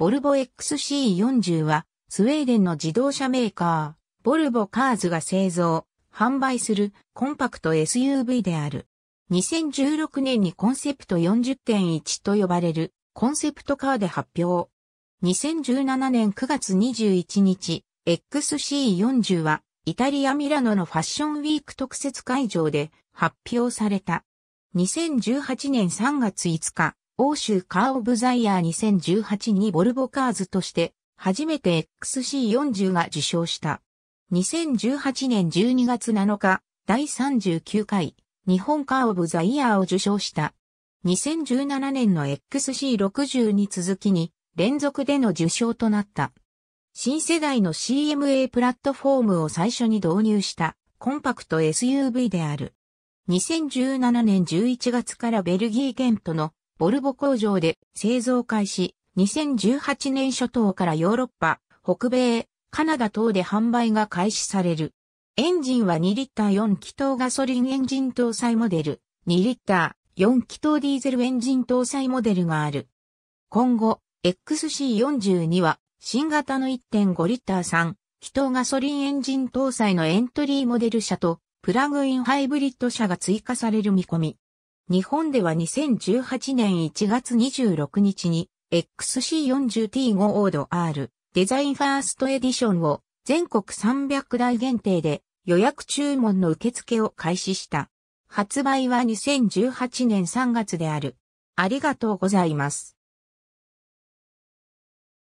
ボルボ XC40 は、スウェーデンの自動車メーカー、ボルボカーズが製造、販売するコンパクト SUV である。2016年にコンセプト40.1と呼ばれるコンセプトカーで発表。2017年9月21日、XC40 はイタリア・ミラノのファッションウィーク特設会場で発表された。2018年3月5日、欧州カー・オブ・ザ・イヤー2018にボルボカーズとして初めて XC40 が受賞した。2018年12月7日、第39回日本カー・オブ・ザ・イヤーを受賞した。2017年の XC60 に続きに連続での受賞となった。新世代の CMA プラットフォームを最初に導入したコンパクト SUV である。2017年11月からベルギーゲントのボルボ工場で製造開始、2018年初頭からヨーロッパ、北米、カナダ等で販売が開始される。エンジンは2リッター4気筒ガソリンエンジン搭載モデル、2リッター4気筒ディーゼルエンジン搭載モデルがある。今後、XC42 は新型の1.5リッター3気筒ガソリンエンジン搭載のエントリーモデル車とプラグインハイブリッド車が追加される見込み。日本では2018年1月26日に XC40T5 オード R デザインファーストエディションを全国300台限定で予約注文の受付を開始した。発売は2018年3月である。ありがとうございます。